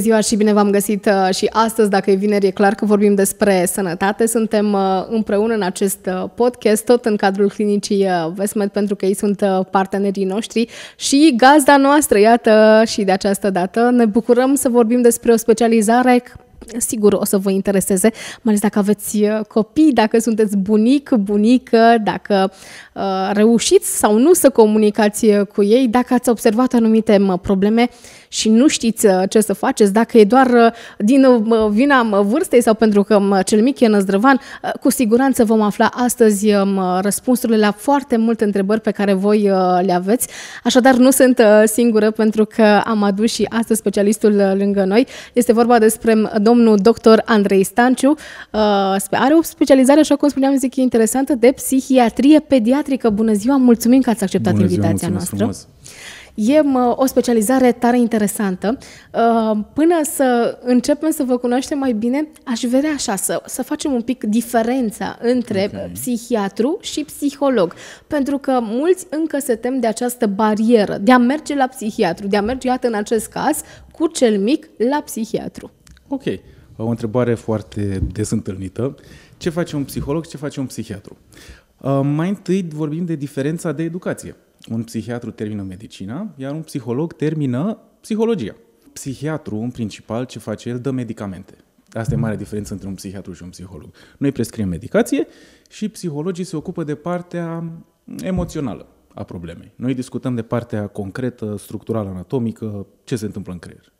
ziua și bine v-am găsit uh, și astăzi, dacă e vineri, e clar că vorbim despre sănătate. Suntem uh, împreună în acest uh, podcast, tot în cadrul clinicii Vesmet, pentru că ei sunt partenerii noștri și gazda noastră, iată, și de această dată. Ne bucurăm să vorbim despre o specializare sigur o să vă intereseze, mai ales dacă aveți copii, dacă sunteți bunic, bunică, dacă uh, reușiți sau nu să comunicați cu ei, dacă ați observat anumite probleme uh, și nu știți uh, ce să faceți, dacă e doar uh, din uh, vina vârstei sau pentru că cel mic e năzdrăvan, cu siguranță vom afla astăzi răspunsurile la foarte multe întrebări pe care voi le aveți. Așadar, nu sunt singură pentru că am adus și astăzi specialistul lângă noi. Este vorba despre domnul dr. Andrei Stanciu. Are o specializare, așa cum spuneam, zic, interesantă, de psihiatrie pediatrică. Bună ziua, mulțumim că ați acceptat Bună ziua, invitația noastră. Frumos. E o specializare tare interesantă. Uh, până să începem să vă cunoaștem mai bine, aș vrea așa să, să facem un pic diferența între okay. psihiatru și psiholog. Pentru că mulți încă se tem de această barieră, de a merge la psihiatru, de a merge, iată, în acest caz, cu cel mic la psihiatru. Ok. O întrebare foarte des întâlnită. Ce face un psiholog și ce face un psihiatru? Uh, mai întâi vorbim de diferența de educație. Un psihiatru termină medicina, iar un psiholog termină psihologia. Psihiatru, în principal, ce face el, dă medicamente. Asta e mare diferență între un psihiatru și un psiholog. Noi prescriem medicație și psihologii se ocupă de partea emoțională a problemei. Noi discutăm de partea concretă, structurală, anatomică, ce se întâmplă în creier.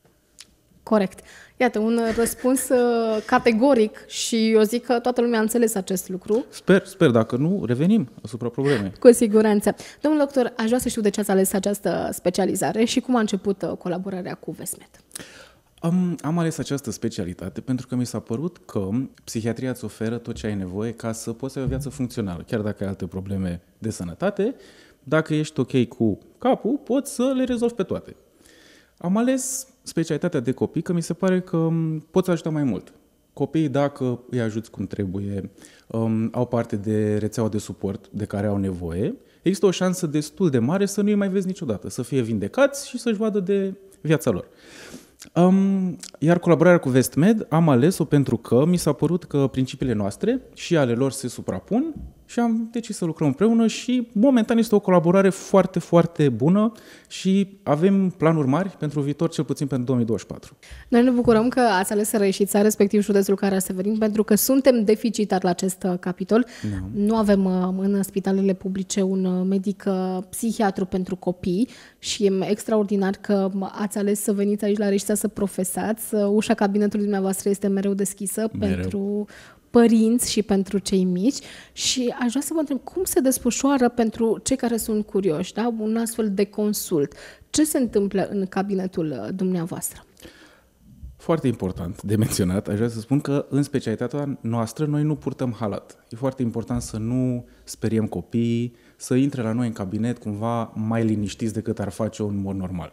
Corect. Iată, un uh, răspuns uh, categoric și eu zic că toată lumea a înțeles acest lucru. Sper, sper, dacă nu, revenim asupra problemei. Cu siguranță. Domnul doctor, aș vrea să știu de ce ați ales această specializare și cum a început uh, colaborarea cu Vesmet. Am, am ales această specialitate pentru că mi s-a părut că psihiatria îți oferă tot ce ai nevoie ca să poți să ai o viață funcțională, chiar dacă ai alte probleme de sănătate, dacă ești ok cu capul, poți să le rezolvi pe toate. Am ales specialitatea de copii, că mi se pare că um, poți ajuta mai mult. Copiii, dacă îi ajuți cum trebuie, um, au parte de rețeaua de suport de care au nevoie, există o șansă destul de mare să nu-i mai vezi niciodată, să fie vindecați și să-și vadă de viața lor. Um, iar colaborarea cu VestMed am ales-o pentru că mi s-a părut că principiile noastre și ale lor se suprapun și am decis să lucrăm împreună și momentan este o colaborare foarte, foarte bună și avem planuri mari pentru viitor, cel puțin pentru 2024. Noi ne bucurăm că ați ales Reșița, respectiv județul care a venim, pentru că suntem deficitari la acest uh, capitol. Da. Nu avem uh, în spitalele publice un uh, medic psihiatru pentru copii și e extraordinar că ați ales să veniți aici la Reșița să profesați. Ușa cabinetului dumneavoastră este mereu deschisă mereu. pentru părinți și pentru cei mici și aș vrea să vă întreb cum se desfășoară pentru cei care sunt curioși, da? un astfel de consult. Ce se întâmplă în cabinetul uh, dumneavoastră? Foarte important de menționat, aș vrea să spun că în specialitatea noastră noi nu purtăm halat. E foarte important să nu speriem copiii, să intre la noi în cabinet cumva mai liniștiți decât ar face un mod normal.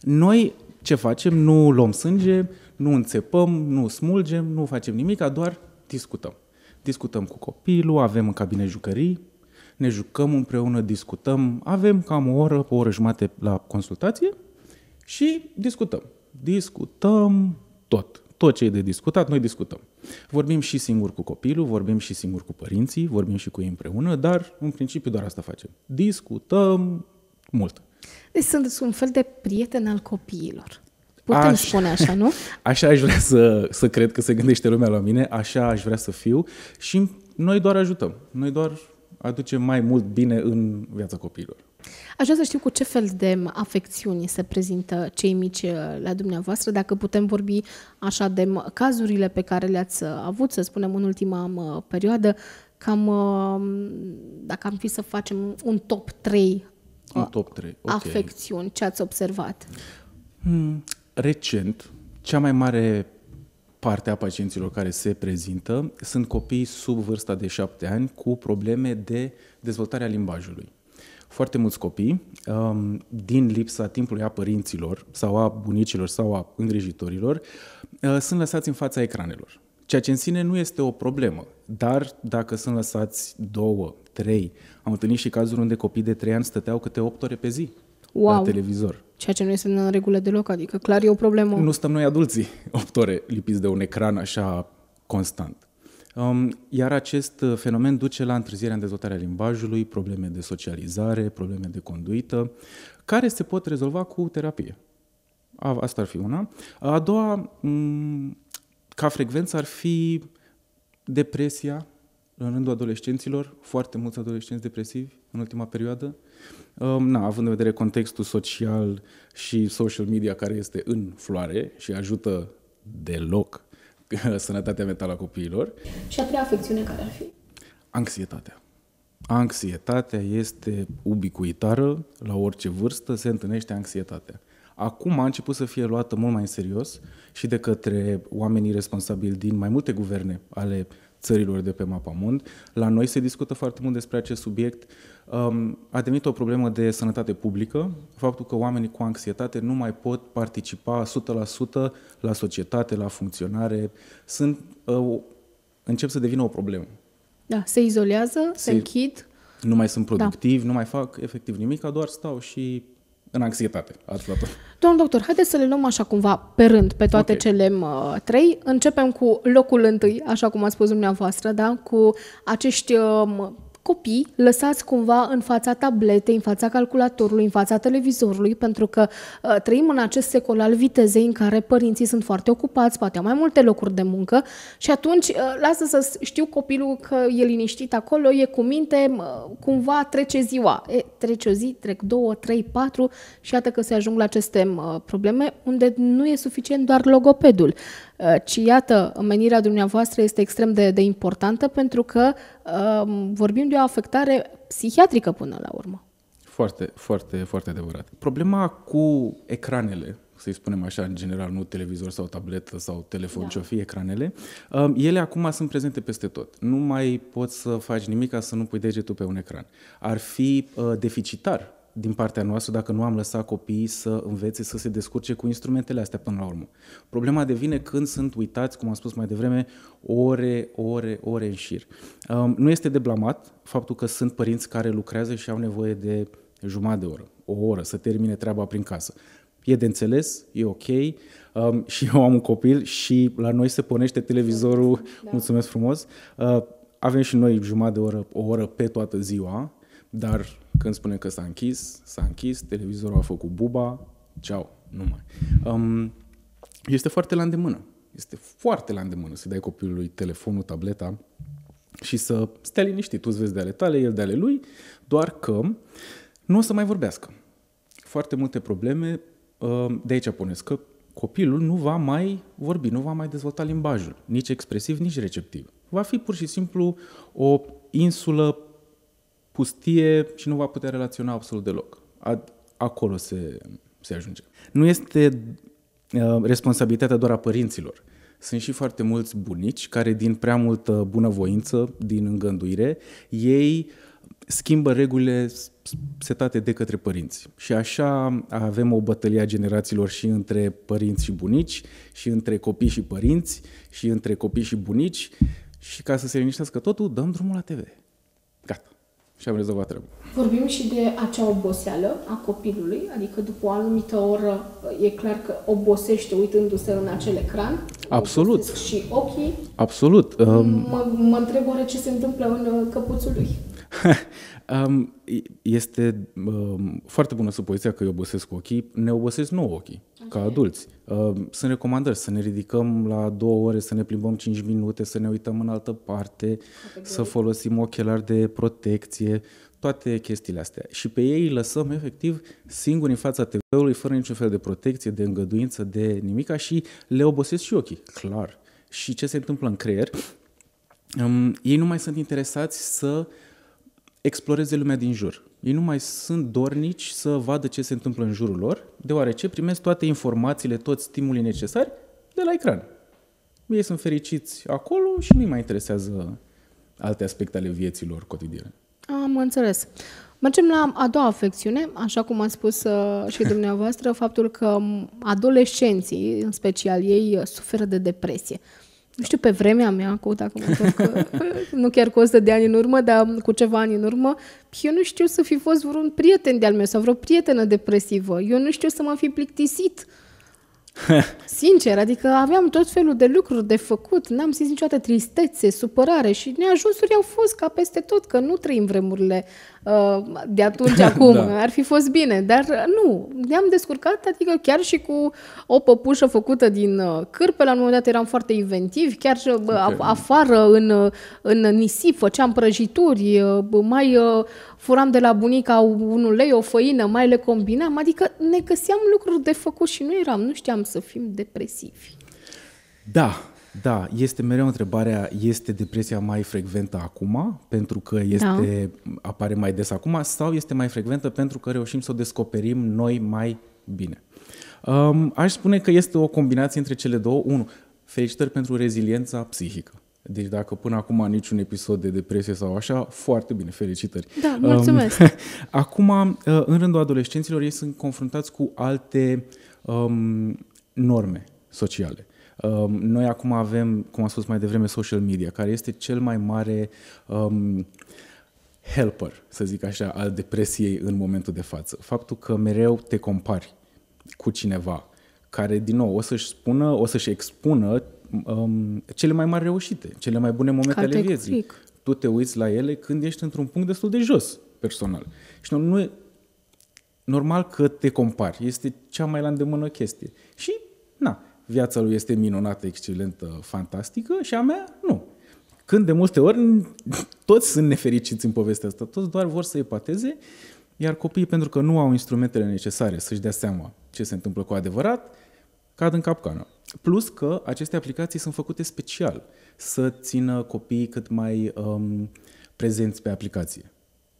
Noi ce facem? Nu luăm sânge, nu înțepăm, nu smulgem, nu facem nimic, doar discutăm. Discutăm cu copilul, avem în cabine jucării, ne jucăm împreună, discutăm, avem cam o oră, o oră jumate la consultație și discutăm. Discutăm tot. Tot ce e de discutat, noi discutăm. Vorbim și singur cu copilul, vorbim și singur cu părinții, vorbim și cu ei împreună, dar în principiu doar asta facem. Discutăm mult. Deci sunt un fel de prieten al copiilor. Putem aș, spune așa, nu? Așa aș vrea să, să cred că se gândește lumea la mine, așa aș vrea să fiu și noi doar ajutăm. Noi doar aducem mai mult bine în viața copiilor. Aș vrea să știu cu ce fel de afecțiuni se prezintă cei mici uh, la dumneavoastră, dacă putem vorbi așa de cazurile pe care le-ați uh, avut, să spunem, în ultima uh, perioadă, cam dacă am fi să facem un top 3, un top 3. Okay. afecțiuni, ce ați observat? Hmm recent, cea mai mare parte a pacienților care se prezintă sunt copii sub vârsta de șapte ani cu probleme de dezvoltare a limbajului. Foarte mulți copii, um, din lipsa timpului a părinților sau a bunicilor sau a îngrijitorilor, uh, sunt lăsați în fața ecranelor. Ceea ce în sine nu este o problemă, dar dacă sunt lăsați două, trei, am întâlnit și cazuri unde copii de trei ani stăteau câte opt ore pe zi wow. la televizor. Ceea ce nu este în regulă deloc, adică clar e o problemă. Nu stăm noi adulții 8 ore lipiți de un ecran așa constant. Um, iar acest uh, fenomen duce la întârzierea în dezvoltarea limbajului, probleme de socializare, probleme de conduită, care se pot rezolva cu terapie. A, asta ar fi una. A doua, um, ca frecvență, ar fi depresia în rândul adolescenților, foarte mulți adolescenți depresivi în ultima perioadă, Um, na, având în vedere contextul social și social media care este în floare și ajută deloc sănătatea mentală a copiilor. Și a treia afecțiune care ar fi? Anxietatea. Anxietatea este ubicuitară, la orice vârstă se întâlnește anxietatea. Acum a început să fie luată mult mai în serios și de către oamenii responsabili din mai multe guverne ale țărilor de pe mapa mond. La noi se discută foarte mult despre acest subiect. Um, a devenit o problemă de sănătate publică, faptul că oamenii cu anxietate nu mai pot participa 100% la societate, la funcționare, sunt, uh, încep să devină o problemă. Da, se izolează, se, se închid. Nu mai sunt da. productiv, da. nu mai fac efectiv nimic, doar stau și în anxietate. Domnul doctor, haideți să le luăm așa cumva pe rând, pe toate okay. cele trei. Începem cu locul întâi, așa cum a spus dumneavoastră, da? cu acești uh, copii lăsați cumva în fața tabletei, în fața calculatorului, în fața televizorului, pentru că uh, trăim în acest secol al vitezei în care părinții sunt foarte ocupați, poate au mai multe locuri de muncă și atunci uh, lasă să știu copilul că e liniștit acolo, e cu minte, uh, cumva trece ziua. E, trece o zi, trec două, trei, patru și iată că se ajung la aceste uh, probleme unde nu e suficient doar logopedul. Uh, ci iată, menirea dumneavoastră este extrem de, de importantă pentru că uh, vorbim de o afectare psihiatrică până la urmă. Foarte, foarte, foarte adevărat. Problema cu ecranele, să-i spunem așa, în general, nu televizor sau tabletă sau telefon, da. ce-o fi, ecranele, um, ele acum sunt prezente peste tot. Nu mai poți să faci nimic ca să nu pui degetul pe un ecran. Ar fi uh, deficitar din partea noastră dacă nu am lăsat copiii să învețe să se descurce cu instrumentele astea până la urmă. Problema devine când sunt uitați, cum am spus mai devreme, ore, ore, ore în șir. Um, nu este de blamat faptul că sunt părinți care lucrează și au nevoie de jumătate de oră, o oră, să termine treaba prin casă. E de înțeles, e ok um, și eu am un copil și la noi se pornește televizorul, da. mulțumesc frumos. Uh, avem și noi jumătate de oră, o oră pe toată ziua, dar când spune că s-a închis, s-a închis, televizorul a făcut buba, ceau, mai. Um, este foarte la îndemână. Este foarte la îndemână să dai copilului telefonul, tableta și să stea liniștit. Tu vezi de ale tale, el de ale lui, doar că nu o să mai vorbească. Foarte multe probleme um, de aici pune că copilul nu va mai vorbi, nu va mai dezvolta limbajul, nici expresiv, nici receptiv. Va fi pur și simplu o insulă pustie și nu va putea relaționa absolut deloc. Ad- acolo se, se ajunge. Nu este uh, responsabilitatea doar a părinților. Sunt și foarte mulți bunici care, din prea multă bunăvoință, din îngânduire, ei schimbă regulile setate de către părinți. Și așa avem o bătălie a generațiilor și între părinți și bunici, și între copii și părinți, și între copii și bunici. Și ca să se liniștească totul, dăm drumul la TV. Gata și am rezolvat treaba. Vorbim și de acea oboseală a copilului, adică după o anumită oră e clar că obosește uitându-se în acel ecran. Absolut. Și ochii. Absolut. Mă, um, mă întreb oare ce se întâmplă în căpuțul lui. Um, este um, foarte bună supoziția că îi obosesc ochii. Ne obosesc nouă ochii, Așa ca adulți. Um, sunt recomandări să ne ridicăm la două ore, să ne plimbăm 5 minute, să ne uităm în altă parte, Categoric. să folosim ochelari de protecție, toate chestiile astea. Și pe ei îi lăsăm efectiv singuri în fața TV-ului, fără niciun fel de protecție, de îngăduință, de nimica și le obosesc și ochii, clar. Și ce se întâmplă în creier? Um, ei nu mai sunt interesați să uh, exploreze lumea din jur. Ei nu mai sunt dornici să vadă ce se întâmplă în jurul lor, deoarece primesc toate informațiile, toți stimulii necesari de la ecran. Ei sunt fericiți acolo și nu-i mai interesează alte aspecte ale vieții lor cotidiene. Am înțeles. Mergem la a doua afecțiune, așa cum a spus uh, și dumneavoastră, faptul că adolescenții, în special ei, suferă de depresie nu știu, pe vremea mea, cu, dacă mă întorc, nu chiar cu 100 de ani în urmă, dar cu ceva ani în urmă, eu nu știu să fi fost vreun prieten de-al meu sau vreo prietenă depresivă. Eu nu știu să mă fi plictisit. Sincer, adică aveam tot felul de lucruri de făcut, n-am simțit niciodată tristețe, supărare și neajunsuri au fost ca peste tot, că nu trăim vremurile Uh, de atunci da. acum, da. ar fi fost bine, dar nu, ne-am descurcat, adică chiar și cu o păpușă făcută din uh, cârpe, la un moment dat eram foarte inventivi, chiar okay. afară în, uh, în nisip făceam prăjituri, mai furam de la bunica un ulei, o făină, mai le combinam, adică ne găseam lucruri de făcut și nu eram, nu știam să fim depresivi. Da, da, este mereu întrebarea, este depresia mai frecventă acum, pentru că este, da. apare mai des acum, sau este mai frecventă pentru că reușim să o descoperim noi mai bine? Um, aș spune că este o combinație între cele două. Unu, felicitări pentru reziliența psihică. Deci dacă până acum niciun episod de depresie sau așa, foarte bine, felicitări. Da, mulțumesc. Um, acum, uh, în rândul adolescenților, ei sunt confruntați cu alte um, norme sociale. Um, noi acum avem, cum am spus mai devreme, social media, care este cel mai mare um, helper, să zic așa, al depresiei în momentul de față. Faptul că mereu te compari cu cineva care, din nou, o să-și spună, o să-și expună um, cele mai mari reușite, cele mai bune momente ale vieții. Fric. Tu te uiți la ele când ești într-un punct destul de jos personal. Și nu, nu e normal că te compari. Este cea mai la îndemână chestie. Și, na, viața lui este minunată, excelentă, fantastică și a mea nu. Când de multe ori toți sunt nefericiți în povestea asta, toți doar vor să epateze, iar copiii, pentru că nu au instrumentele necesare să-și dea seama ce se întâmplă cu adevărat, cad în capcană. Plus că aceste aplicații sunt făcute special să țină copiii cât mai um, prezenți pe aplicație.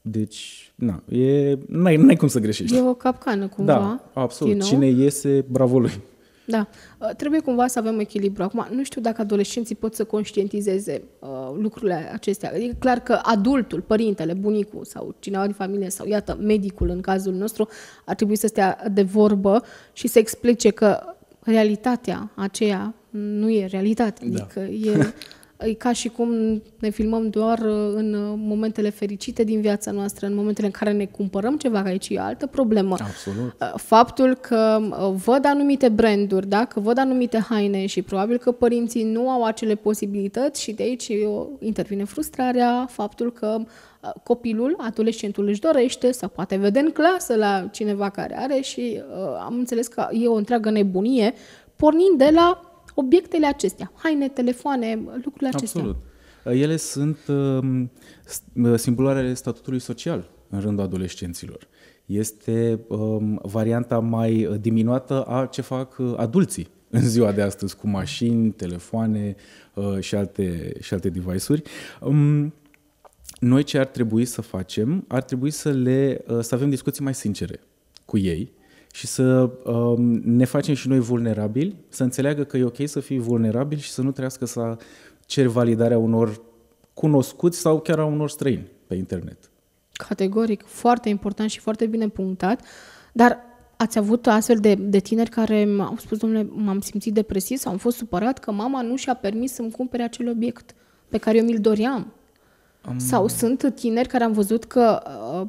Deci, na, e, n-ai, n-ai cum să greșești. E o capcană cumva. Da, absolut. Cine iese, bravo lui. Da. Uh, trebuie cumva să avem echilibru. Acum, nu știu dacă adolescenții pot să conștientizeze uh, lucrurile acestea. E adică, clar că adultul, părintele, bunicul sau cineva din familie sau, iată, medicul în cazul nostru, ar trebui să stea de vorbă și să explice că realitatea aceea nu e realitate. Da. Adică e E ca și cum ne filmăm doar uh, în uh, momentele fericite din viața noastră, în momentele în care ne cumpărăm ceva, că aici e altă problemă. Absolut. Uh, faptul că văd anumite branduri, da? că văd anumite haine și probabil că părinții nu au acele posibilități și de aici intervine frustrarea, faptul că copilul, adolescentul își dorește sau poate vede în clasă la cineva care are și am înțeles că e o întreagă nebunie pornind de la obiectele acestea, haine, telefoane, lucrurile acestea. Absolut. Ele sunt um, uh, simbolurile statutului social în rândul adolescenților. Este um, varianta mai diminuată a ce fac uh, adulții în ziua de astăzi cu mașini, telefoane uh, și alte, și alte device-uri. Um, noi ce ar trebui să facem? Ar trebui să, le, să avem discuții mai sincere cu ei, și să um, ne facem și noi vulnerabili, să înțeleagă că e ok să fii vulnerabil și să nu trească să ceri validarea unor cunoscuți sau chiar a unor străini pe internet. Categoric, foarte important și foarte bine punctat, dar ați avut astfel de, de tineri care au spus, domnule, m-am simțit depresiv sau am fost supărat că mama nu și-a permis să-mi cumpere acel obiect pe care eu mi-l doream. Um... Sau sunt tineri care am văzut că, uh,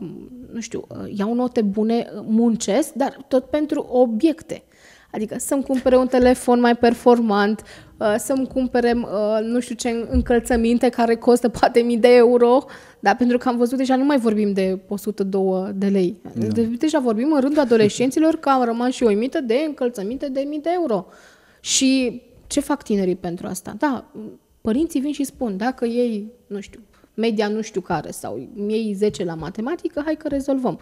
nu știu, uh, iau note bune, uh, muncesc, dar tot pentru obiecte. Adică să-mi cumpere un telefon mai performant, să-mi cumpere nu știu ce încălțăminte care costă poate mii de euro, dar pentru că am văzut deja nu mai vorbim de 102 de lei. No. Da. De, deja vorbim în rândul adolescenților că am rămas și uimită de încălțăminte de mii de euro. Și ce fac tinerii pentru asta? Da, părinții vin și spun, dacă ei, nu știu, media nu știu care sau miei 10 la matematică, hai că rezolvăm.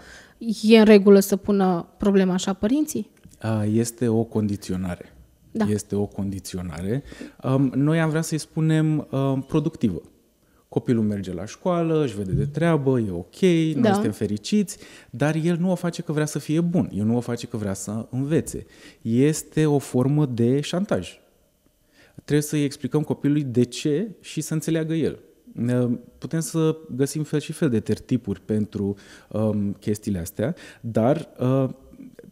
E în regulă să pună problema așa părinții? Este o condiționare. Da. Este o condiționare. Noi am vrea să-i spunem productivă. Copilul merge la școală, își vede de treabă, e ok, da. suntem fericiți, dar el nu o face că vrea să fie bun, el nu o face că vrea să învețe. Este o formă de șantaj. Trebuie să-i explicăm copilului de ce și să înțeleagă el putem să găsim fel și fel de tertipuri pentru um, chestiile astea, dar uh,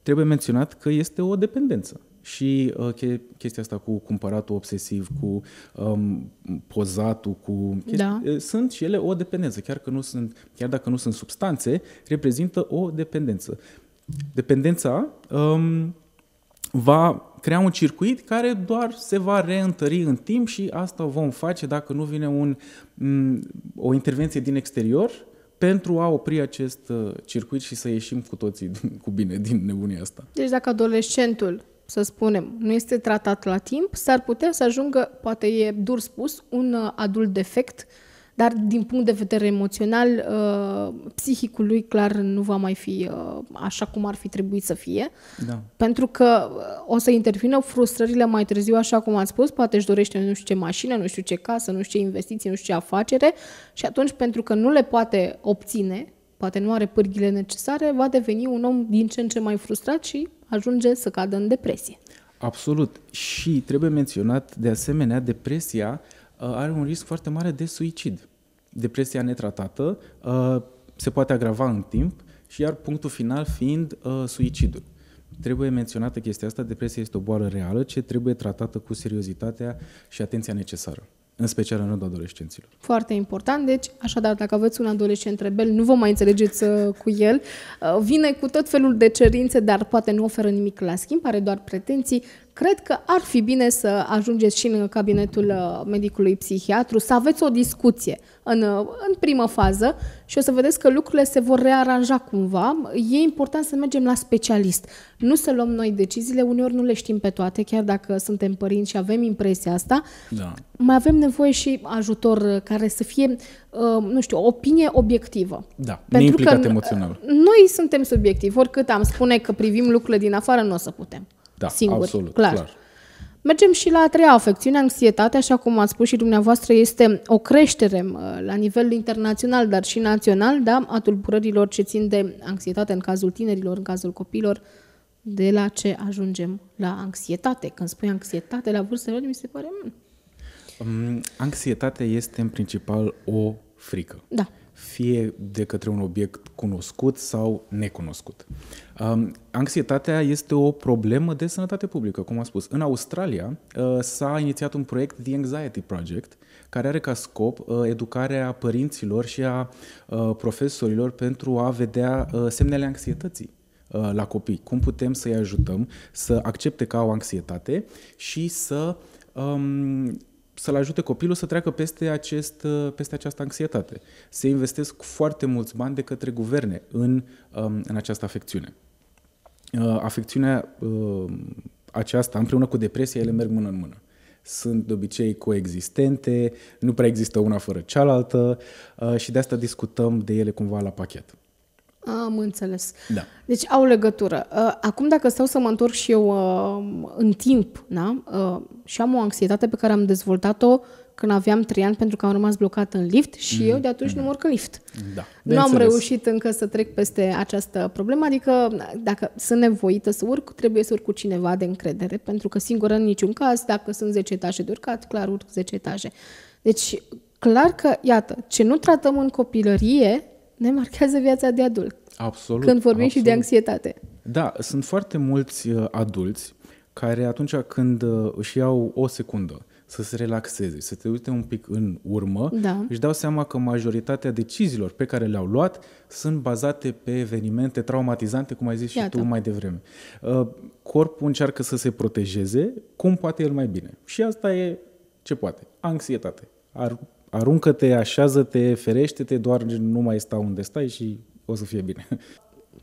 trebuie menționat că este o dependență. Și uh, chestia asta cu cumpăratul obsesiv, cu um, pozatul, cu chesti... da. Uh, sunt și ele o dependență, chiar că nu sunt, chiar dacă nu sunt substanțe, reprezintă o dependență. Dependența um, va crea un circuit care doar se va reîntări în timp și asta vom face dacă nu vine un, o intervenție din exterior pentru a opri acest uh, circuit și să ieșim cu toții cu bine din nebunia asta. Deci dacă adolescentul, să spunem, nu este tratat la timp, s-ar putea să ajungă, poate e dur spus, un uh, adult defect dar din punct de vedere emoțional, uh, psihicul lui clar nu va mai fi uh, așa cum ar fi trebuit să fie. Da. Pentru că uh, o să intervină frustrările mai târziu, așa cum am spus, poate își dorește nu știu ce mașină, nu știu ce casă, nu știu ce investiții, nu știu ce afacere și atunci pentru că nu le poate obține, poate nu are pârghile necesare, va deveni un om din ce în ce mai frustrat și ajunge să cadă în depresie. Absolut. Și trebuie menționat, de asemenea, depresia Uh, are un risc foarte mare de suicid. Depresia netratată uh, se poate agrava în timp și iar punctul final fiind uh, suicidul. Trebuie menționată chestia asta, depresia este o boală reală ce trebuie tratată cu seriozitatea și atenția necesară în special în rândul adolescenților. Foarte important, deci, așadar, dacă aveți un adolescent rebel, nu vă mai înțelegeți cu el, vine cu tot felul de cerințe, dar poate nu oferă nimic la schimb, are doar pretenții, cred că ar fi bine să ajungeți și în cabinetul uh, medicului psihiatru, să aveți o discuție în, uh, în primă fază și o să vedeți că lucrurile se vor rearanja cumva. E important să mergem la specialist. Nu să luăm noi deciziile, uneori nu le știm pe toate, chiar dacă suntem părinți și avem impresia asta. Da. Mai avem nevoie și ajutor uh, care să fie, nu știu, o opinie obiectivă. Da, Pentru că emoțional. Noi suntem subiectivi, oricât am spune că privim lucrurile din afară, nu o să putem da, singuri, absolut, clar. clar. Mergem și la a treia afecțiune, anxietatea, așa cum ați spus și dumneavoastră, este o creștere la nivel internațional, dar și național, da, a tulburărilor ce țin de anxietate în cazul tinerilor, în cazul copiilor, de la ce ajungem la anxietate. Când spui anxietate la vârstă, mi se pare... Mm, anxietatea este în principal o frică. Da. Fie de către un obiect cunoscut sau necunoscut. Um, anxietatea este o problemă de sănătate publică, cum am spus. În Australia uh, s-a inițiat un proiect, The Anxiety Project, care are ca scop uh, educarea părinților și a uh, profesorilor pentru a vedea semnele anxietății la copii, cum putem să-i ajutăm să accepte că au anxietate și să um, să-l ajute copilul să treacă peste, acest, peste această anxietate. Se investesc foarte mulți bani de către guverne în, um, în această afecțiune. Uh, afecțiunea uh, aceasta, împreună cu depresia, ele merg mână în mână. Sunt de obicei coexistente, nu prea există una fără cealaltă uh, și de asta discutăm de ele cumva la pachet. Am înțeles. Da. Deci au legătură. Acum dacă stau să mă întorc și eu în timp da? și am o anxietate pe care am dezvoltat-o uh, când aveam 3 ani pentru că am rămas blocat în lift și mm-hmm. eu de atunci mm-hmm. nu mă urc în lift. Da, nu am reușit încă să trec peste această problemă, adică dacă sunt nevoită să urc, trebuie să urc cu cineva de încredere, pentru că singură în niciun caz, dacă sunt 10 etaje de urcat, clar urc 10 etaje. Deci, clar că, iată, ce nu tratăm în copilărie ne marchează viața de adult. Absolut. Când vorbim absolut. și de anxietate. Da, sunt foarte mulți uh, adulți care atunci când uh, își iau o secundă să se relaxeze, să te uite un pic în urmă, da. își dau seama că majoritatea deciziilor pe care le-au luat sunt bazate pe evenimente traumatizante, cum ai zis Iată. și tu mai devreme. Uh, corpul încearcă să se protejeze cum poate el mai bine. Și asta e ce poate. Anxietate. Ar, aruncă-te, așează-te, ferește-te, doar nu mai stai unde stai și o să fie bine.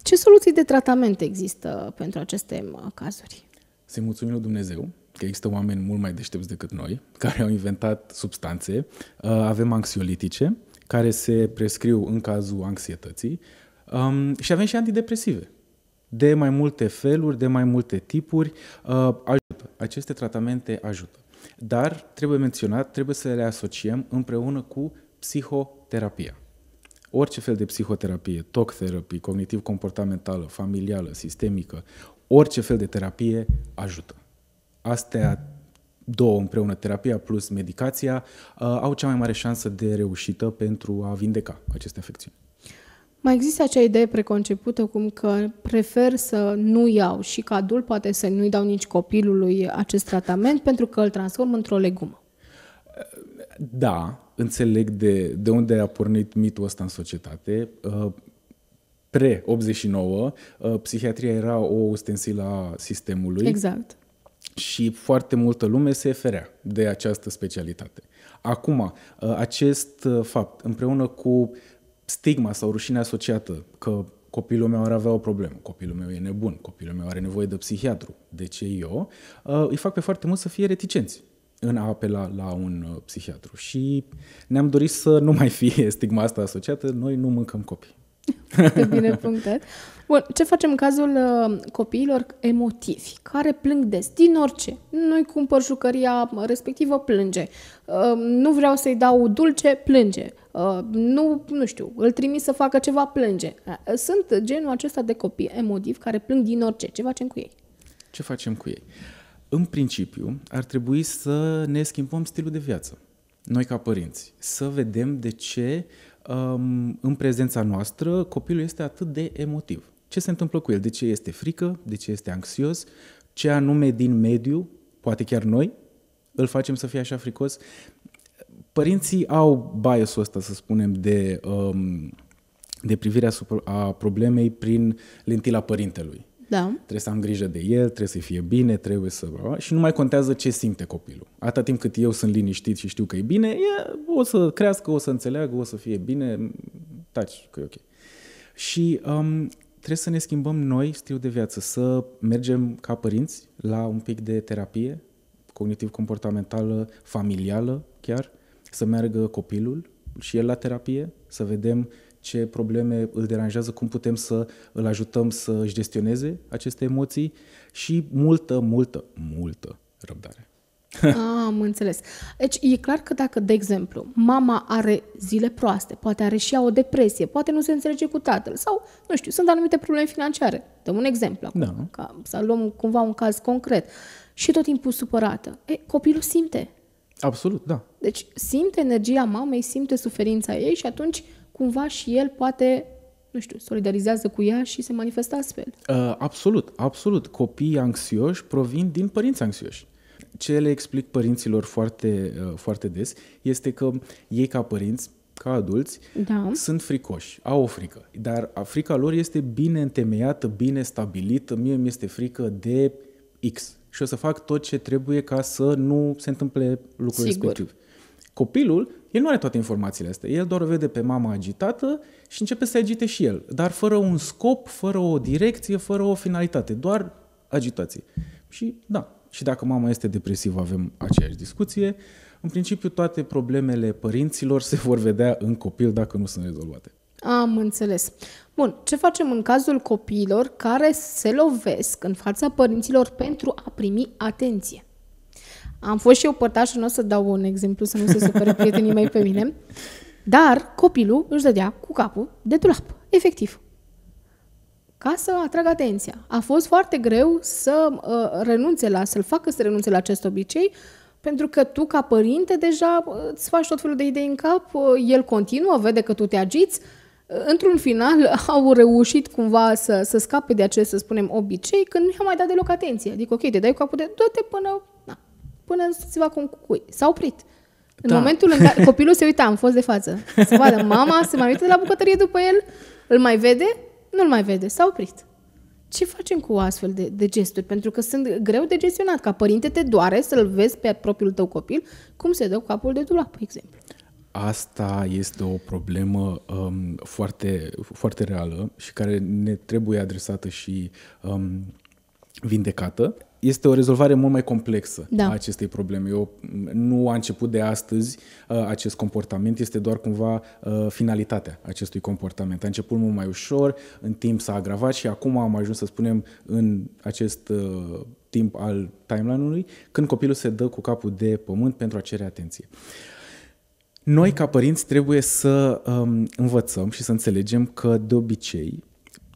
Ce soluții de tratament există pentru aceste uh, cazuri? Să-i mulțumim lui Dumnezeu că există oameni mult mai deștepți decât noi, care au inventat substanțe. Uh, avem anxiolitice, care se prescriu în cazul anxietății um, și avem și antidepresive, de mai multe feluri, de mai multe tipuri. Uh, ajută. Aceste tratamente ajută. Dar, trebuie menționat, trebuie să le asociem împreună cu psihoterapia orice fel de psihoterapie, talk therapy, cognitiv-comportamentală, familială, sistemică, orice fel de terapie ajută astea două împreună, terapia plus medicația, uh, au cea mai mare șansă de reușită pentru a vindeca aceste afecțiuni. Mai există acea idee preconcepută cum că prefer să nu iau și ca adult poate să nu-i dau nici copilului acest tratament pentru că îl transform într-o legumă. Uh, da, înțeleg de, de unde a pornit mitul ăsta în societate. Uh, Pre-89, psihiatria era o ustensilă a sistemului. Exact și foarte multă lume se ferea de această specialitate. Acum, uh, acest uh, fapt, împreună cu stigma sau rușinea asociată că copilul meu ar avea o problemă, copilul meu e nebun, copilul meu are nevoie de psihiatru, de ce eu, uh, îi fac pe foarte mult să fie reticenți în a apela la un psihiatru. Și ne-am dorit să nu mai fie stigma asta asociată, noi nu mâncăm copii. Foarte bine punctat. Bun, ce facem în cazul uh, copiilor emotivi, care plâng des, din orice? Noi cumpăr jucăria respectivă, plânge. Uh, nu vreau să-i dau dulce, plânge. Uh, nu, nu știu, îl trimis să facă ceva, plânge. Uh, sunt genul acesta de copii emotivi care plâng din orice. Ce facem cu ei? Ce facem cu ei? În principiu, ar trebui să ne schimbăm stilul de viață noi ca părinți, să vedem de ce um, în prezența noastră copilul este atât de emotiv ce se întâmplă cu el, de ce este frică, de ce este anxios, ce anume din mediu, poate chiar noi, îl facem să fie așa fricos. Părinții au biasul ăsta, să spunem, de, um, de privirea a problemei prin lentila părintelui. Da. Trebuie să am grijă de el, trebuie să fie bine, trebuie să... Și nu mai contează ce simte copilul. Atâta timp cât eu sunt liniștit și știu că e bine, e, o să crească, o să înțeleagă, o să fie bine, taci că e ok. Și um, trebuie să ne schimbăm noi stilul de viață, să mergem ca părinți la un pic de terapie cognitiv-comportamentală, familială chiar, să meargă copilul și el la terapie, să vedem ce probleme îl deranjează, cum putem să îl ajutăm să își gestioneze aceste emoții și multă, multă, multă răbdare. Ah, am înțeles. Deci e clar că dacă, de exemplu, mama are zile proaste, poate are și ea o depresie, poate nu se înțelege cu tatăl sau, nu știu, sunt anumite probleme financiare. Dăm un exemplu acum, da. ca să luăm cumva un caz concret. Și tot timpul supărată. E, copilul simte. Absolut, da. Deci simte energia mamei, simte suferința ei și atunci cumva și el poate nu știu, solidarizează cu ea și se manifestă astfel. Uh, absolut, absolut. Copiii anxioși provin din părinți anxioși ce le explic părinților foarte, uh, foarte des este că ei ca părinți ca adulți, da. sunt fricoși, au o frică. Dar frica lor este bine întemeiată, bine stabilită. Mie mi este frică de X și o să fac tot ce trebuie ca să nu se întâmple lucrul Sigur. respectiv. Copilul, el nu are toate informațiile astea. El doar o vede pe mama agitată și începe să agite și el, dar fără un scop, fără o direcție, fără o finalitate, doar agitație. Și da, și dacă mama este depresivă, avem aceeași discuție. În principiu, toate problemele părinților se vor vedea în copil dacă nu sunt rezolvate. Am înțeles. Bun, ce facem în cazul copiilor care se lovesc în fața părinților pentru a primi atenție? Am fost și eu părtașă, nu o să dau un exemplu să nu se supere prietenii mei pe mine, dar copilul își dădea cu capul de dulap, efectiv ca să atrag atenția. A fost foarte greu să uh, renunțe la, să-l facă să renunțe la acest obicei, pentru că tu, ca părinte, deja uh, îți faci tot felul de idei în cap, uh, el continuă, vede că tu te agiți. Uh, într-un final au reușit cumva să, să scape de acest, să spunem, obicei, când nu i-a mai dat deloc atenție. Adică, ok, te dai cu capul de, du-te până, na, până se va concui. S-a oprit. În da. momentul în care copilul se uita, am fost de față, să vadă mama, se mai uită de la bucătărie după el, îl mai vede, nu-l mai vede, s-a oprit. Ce facem cu astfel de, de gesturi? Pentru că sunt greu de gestionat. Ca părinte te doare să-l vezi pe propriul tău copil cum se dă capul de dulap, pe exemplu. Asta este o problemă um, foarte, foarte reală și care ne trebuie adresată și um, vindecată este o rezolvare mult mai complexă da. a acestei probleme. Eu nu a început de astăzi uh, acest comportament, este doar cumva uh, finalitatea acestui comportament. A început mult mai ușor, în timp s-a agravat și acum am ajuns, să spunem, în acest uh, timp al timeline-ului, când copilul se dă cu capul de pământ pentru a cere atenție. Noi, ca părinți, trebuie să um, învățăm și să înțelegem că, de obicei,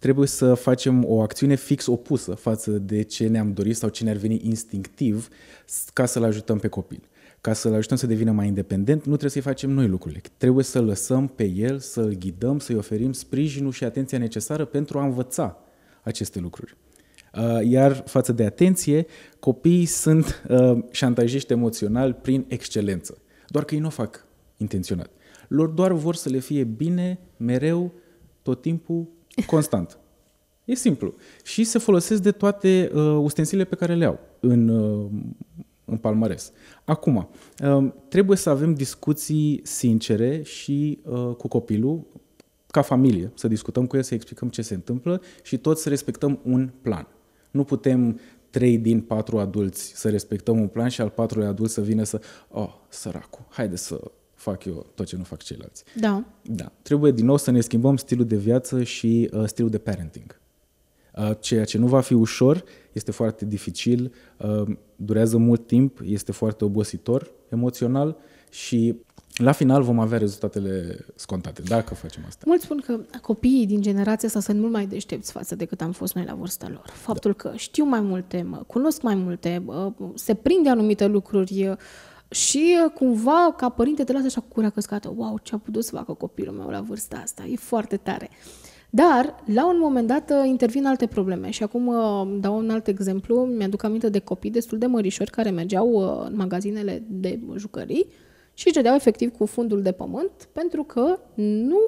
trebuie să facem o acțiune fix opusă față de ce ne-am dorit sau ce ne-ar veni instinctiv ca să-l ajutăm pe copil. Ca să-l ajutăm să devină mai independent, nu trebuie să-i facem noi lucrurile. Trebuie să lăsăm pe el, să-l ghidăm, să-i oferim sprijinul și atenția necesară pentru a învăța aceste lucruri. Uh, iar față de atenție, copiii sunt uh, șantajiști emoțional prin excelență. Doar că ei nu o fac intenționat. Lor doar vor să le fie bine, mereu, tot timpul Constant. E simplu. Și se folosesc de toate uh, ustensilele pe care le au în, uh, în palmares. Acum, uh, trebuie să avem discuții sincere și uh, cu copilul, ca familie, să discutăm cu el, să explicăm ce se întâmplă și toți să respectăm un plan. Nu putem trei din patru adulți să respectăm un plan și al patrulea adult să vină să, oh, săracul, haide să fac eu tot ce nu fac ceilalți. Da. Da. Trebuie din nou să ne schimbăm stilul de viață și uh, stilul de parenting. Uh, ceea ce nu va fi ușor, este foarte dificil, uh, durează mult timp, este foarte obositor emoțional și la final vom avea rezultatele scontate, dacă facem asta. Mulți spun că copiii din generația asta sunt mult mai deștepți față de cât am fost noi la vârsta lor. Faptul da. că știu mai multe, mă, cunosc mai multe, se prinde anumite lucruri, și uh, cumva, ca părinte, te lasă așa cu curea căscată. Wow, ce a putut să facă copilul meu la vârsta asta? E foarte tare. Dar, la un moment dat, uh, intervin alte probleme. Și acum uh, dau un alt exemplu. Mi-aduc aminte de copii destul de mărișori care mergeau în magazinele de jucării și cedeau efectiv cu fundul de pământ pentru că nu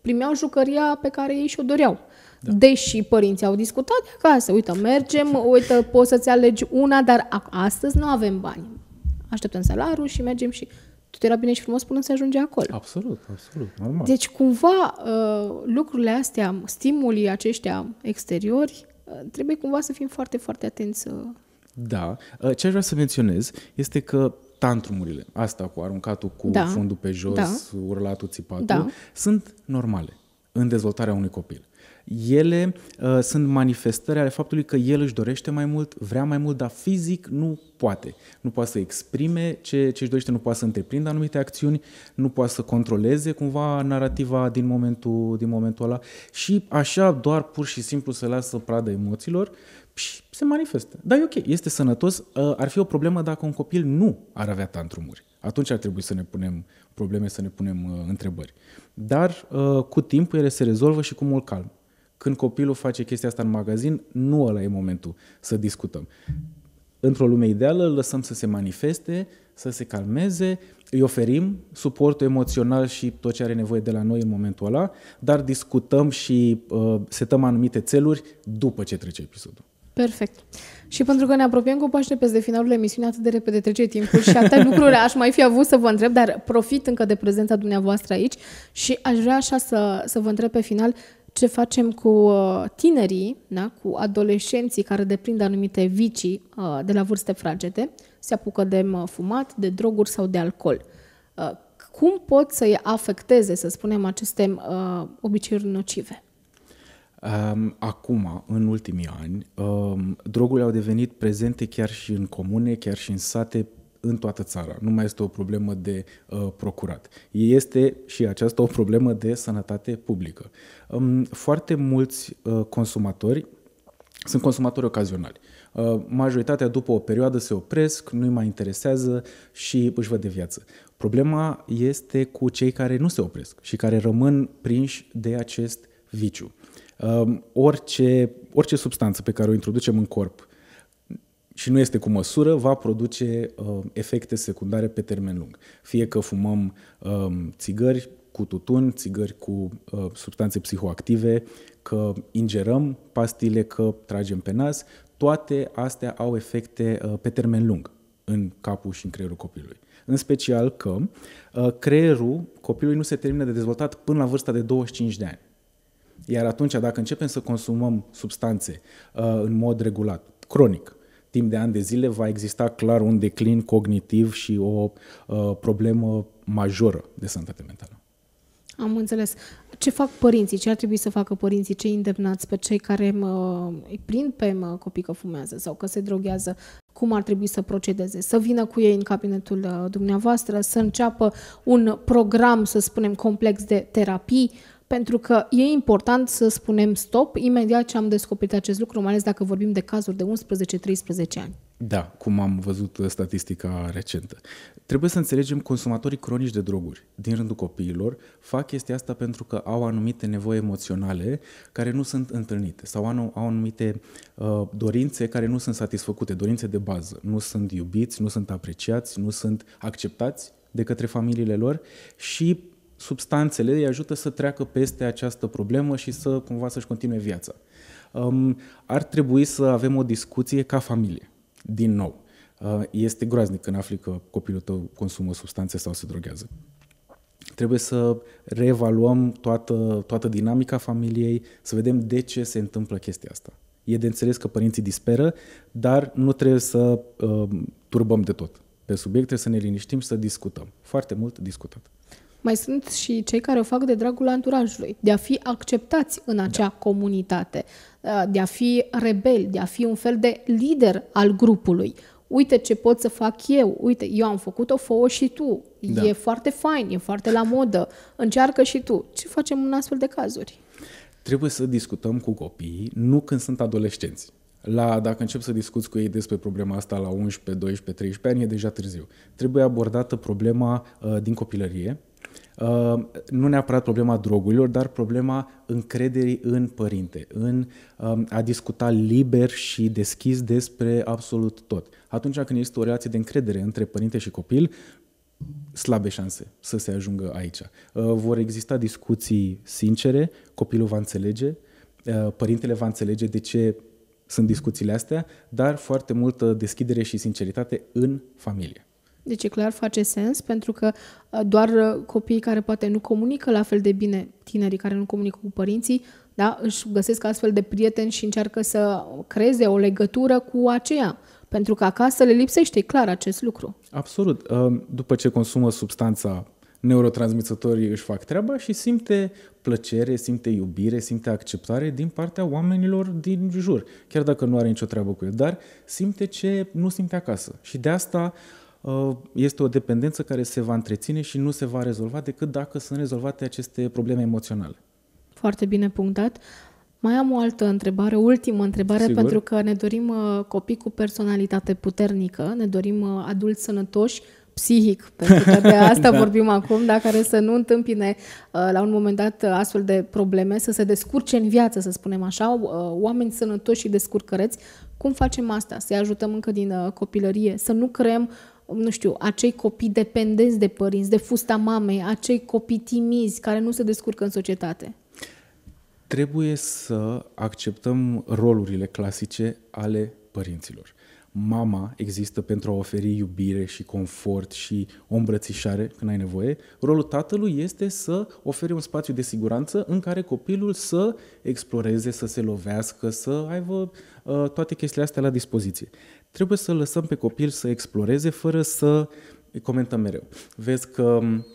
primeau jucăria pe care ei și-o doreau. Da. Deși părinții au discutat de acasă, uite, mergem, uite, poți să-ți alegi una, dar astăzi nu avem bani așteptăm salarul și mergem și tot era bine și frumos până se ajunge acolo. Absolut, absolut, normal. Deci, cumva, uh, lucrurile astea, stimulii aceștia exteriori, uh, trebuie cumva să fim foarte, foarte atenți. Uh. Da. Ce aș vrea să menționez este că tantrumurile, asta cu aruncatul cu da. fundul pe jos, da. urlatul, țipatul, da. sunt normale în dezvoltarea unui copil ele uh, sunt manifestări ale faptului că el își dorește mai mult, vrea mai mult, dar fizic nu poate. Nu poate să exprime ce, ce își dorește, nu poate să întreprindă anumite acțiuni, nu poate să controleze cumva narrativa din momentul, din momentul ăla și așa doar pur și simplu să lasă pradă emoțiilor și se manifestă. Dar e ok, este sănătos. Uh, ar fi o problemă dacă un copil nu ar avea tantrumuri. Atunci ar trebui să ne punem probleme, să ne punem uh, întrebări. Dar uh, cu timpul ele se rezolvă și cu mult calm. Când copilul face chestia asta în magazin, nu ăla e momentul să discutăm. Într-o lume ideală, lăsăm să se manifeste, să se calmeze, îi oferim suportul emoțional și tot ce are nevoie de la noi în momentul ăla, dar discutăm și uh, setăm anumite țeluri după ce trece episodul. Perfect. Și pentru că ne apropiem cu pași repede de finalul emisiunii, atât de repede trece timpul și atâtea lucruri aș mai fi avut să vă întreb, dar profit încă de prezența dumneavoastră aici și aș vrea așa să, să vă întreb pe final ce facem cu uh, tinerii, da? cu adolescenții care deprind anumite vicii uh, de la vârste fragede, se apucă de uh, fumat, de droguri sau de alcool. Cum pot să-i afecteze, să spunem, aceste obiceiuri nocive? Um, acum, în ultimii ani, um, drogurile au devenit prezente chiar și în comune, chiar și în sate în toată țara. Nu mai este o problemă de uh, procurat. Este și aceasta o problemă de sănătate publică. Um, foarte mulți uh, consumatori sunt consumatori ocazionali. Uh, majoritatea după o perioadă se opresc, nu-i mai interesează și își văd de viață. Problema este cu cei care nu se opresc și care rămân prinși de acest viciu. Um, orice, orice substanță pe care o introducem în corp și nu este cu măsură, va produce uh, efecte secundare pe termen lung. Fie că fumăm um, țigări cu tutun, țigări cu uh, substanțe psihoactive, că ingerăm pastile, că tragem pe nas, toate astea au efecte uh, pe termen lung în capul și în creierul copilului. În special că creierul copilului nu se termină de dezvoltat până la vârsta de 25 de ani. Iar atunci, dacă începem să consumăm substanțe în mod regulat, cronic, timp de ani de zile va exista clar un declin cognitiv și o uh, problemă majoră de sănătate mentală. Am înțeles. Ce fac părinții? Ce ar trebui să facă părinții? Ce îndemnați pe cei care mă, îi prind pe mă, copii că fumează sau că se droghează? Cum ar trebui să procedeze? Să vină cu ei în cabinetul uh, dumneavoastră, să înceapă un program, să spunem, complex de terapii, pentru că e important să spunem stop imediat ce am descoperit acest lucru, mai ales dacă vorbim de cazuri de 11-13 ani. Da, cum am văzut statistica recentă. Trebuie să înțelegem consumatorii cronici de droguri din rândul copiilor fac chestia asta pentru că au anumite nevoi emoționale care nu sunt întâlnite sau au, au anumite uh, dorințe care nu sunt satisfăcute, dorințe de bază. Nu sunt iubiți, nu sunt apreciați, nu sunt acceptați de către familiile lor și substanțele îi ajută să treacă peste această problemă și să cumva să-și continue viața. Um, ar trebui să avem o discuție ca familie, din nou. Uh, este groaznic când afli că copilul tău consumă substanțe sau se drogează. Trebuie să reevaluăm toată, toată dinamica familiei, să vedem de ce se întâmplă chestia asta. E de înțeles că părinții disperă, dar nu trebuie să uh, turbăm de tot pe subiect, trebuie să ne liniștim și să discutăm. Foarte mult discutat. Mai sunt și cei care o fac de dragul anturajului, de a fi acceptați în acea da. comunitate, da, de a fi rebel, de a fi un fel de lider al grupului. Uite ce pot să fac eu, uite, eu am făcut-o, fă și tu. Da. E foarte fain, e foarte la modă, încearcă și tu. Ce facem în astfel de cazuri? Trebuie să discutăm cu copiii, nu când sunt adolescenți la, dacă încep să discuți cu ei despre problema asta la 11, 12, 13 ani, e deja târziu. Trebuie abordată problema uh, din copilărie, Ehm, nu neapărat problema drogurilor, dar problema încrederii în părinte, în ehm, a discuta liber și deschis despre absolut tot. Atunci când este o relație de încredere între părinte și copil, slabe șanse să se ajungă aici. Ehm, vor exista discuții sincere, copilul va înțelege, părintele va înțelege de ce sunt discuțiile astea, dar foarte multă deschidere și sinceritate în familie. Deci, e clar, face sens, pentru că doar copiii care poate nu comunică la fel de bine, tinerii care nu comunică cu părinții, da, își găsesc astfel de prieteni și încearcă să creeze o legătură cu aceea. Pentru că acasă le lipsește, e clar, acest lucru. Absolut. După ce consumă substanța, neurotransmițătorii își fac treaba și simte plăcere, simte iubire, simte acceptare din partea oamenilor din jur. Chiar dacă nu are nicio treabă cu el, dar simte ce nu simte acasă. Și de asta Uh, este o dependență care se va întreține și nu se va rezolva decât dacă sunt rezolvate aceste probleme emoționale. Foarte bine punctat. Mai am o altă întrebare, ultimă întrebare, Sigur. pentru că ne dorim uh, copii cu personalitate puternică, ne dorim uh, adulți sănătoși, psihic, pentru că de asta da. da. vorbim acum, dar care să nu întâmpine la un moment dat astfel de probleme, să se descurce în viață, să spunem așa, oameni sănătoși și descurcăreți. Cum facem asta? Să-i ajutăm încă din copilărie, să nu creăm nu știu, acei copii dependenți de părinți, de fusta mamei, acei copii timizi care nu se descurcă în societate? Trebuie să acceptăm rolurile clasice ale părinților. Mama există pentru a oferi iubire și confort și o îmbrățișare când ai nevoie. Rolul tatălui este să ofere un spațiu de siguranță în care copilul să exploreze, să se lovească, să aibă uh, toate chestiile astea la dispoziție trebuie să lăsăm pe copil să exploreze fără să îi comentăm mereu. Vezi că mm,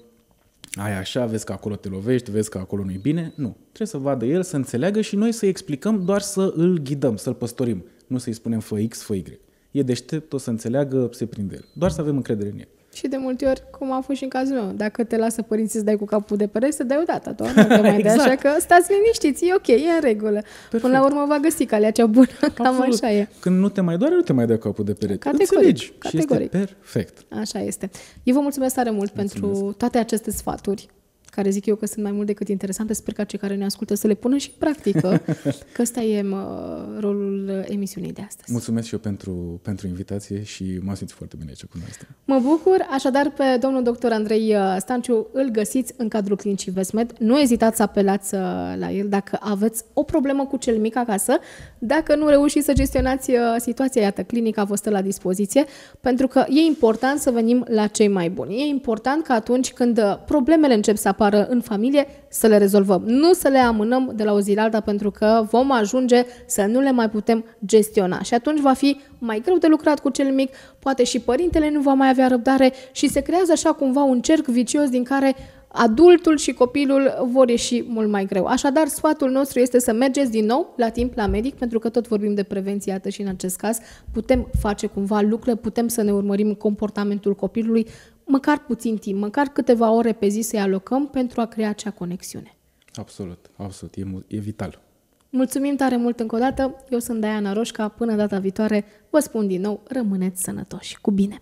ai așa, vezi că acolo te lovești, vezi că acolo nu-i bine. Nu. Trebuie să vadă el, să înțeleagă și noi să-i explicăm, doar să îl ghidăm, să-l păstorim. Nu să-i spunem fă X, fă Y. E deștept, o să înțeleagă, se prinde el. Doar să avem încredere în el. Și de multe ori, cum a fost și în cazul meu, dacă te lasă părinții să dai cu capul de pereți, să dai odată, doar nu te mai exact. dai, așa că stați liniștiți, e ok, e în regulă. Perfect. Până la urmă va găsi calea cea bună, Absolut. cam așa e. Când nu te mai doare, nu te mai dai capul de pereți. Categoric, Înțelegi categoric. și este perfect. Așa este. Eu vă mulțumesc tare mult mulțumesc. pentru toate aceste sfaturi care zic eu că sunt mai mult decât interesante, sper ca cei care ne ascultă să le pună și în practică, că ăsta e rolul emisiunii de astăzi. Mulțumesc și eu pentru, pentru invitație și m simt foarte bine aici cu noi. Mă bucur, așadar pe domnul doctor Andrei uh, Stanciu îl găsiți în cadrul clinicii Vesmed. Nu ezitați să apelați uh, la el dacă aveți o problemă cu cel mic acasă, dacă nu reușiți să gestionați uh, situația, iată, clinica vă stă la dispoziție, pentru că e important să venim la cei mai buni. E important că atunci când problemele încep să apară apară în familie, să le rezolvăm. Nu să le amânăm de la o zi la alta pentru că vom ajunge să nu le mai putem gestiona. Și atunci va fi mai greu de lucrat cu cel mic, poate și părintele nu va mai avea răbdare și se creează așa cumva un cerc vicios din care adultul și copilul vor ieși mult mai greu. Așadar, sfatul nostru este să mergeți din nou la timp la medic, pentru că tot vorbim de prevenție, iată și în acest caz, putem face cumva lucrurile, putem să ne urmărim comportamentul copilului, măcar puțin timp, măcar câteva ore pe zi să-i alocăm pentru a crea acea conexiune. Absolut, absolut, e, e vital. Mulțumim tare mult încă o dată, eu sunt Diana Roșca, până data viitoare vă spun din nou, rămâneți sănătoși, cu bine!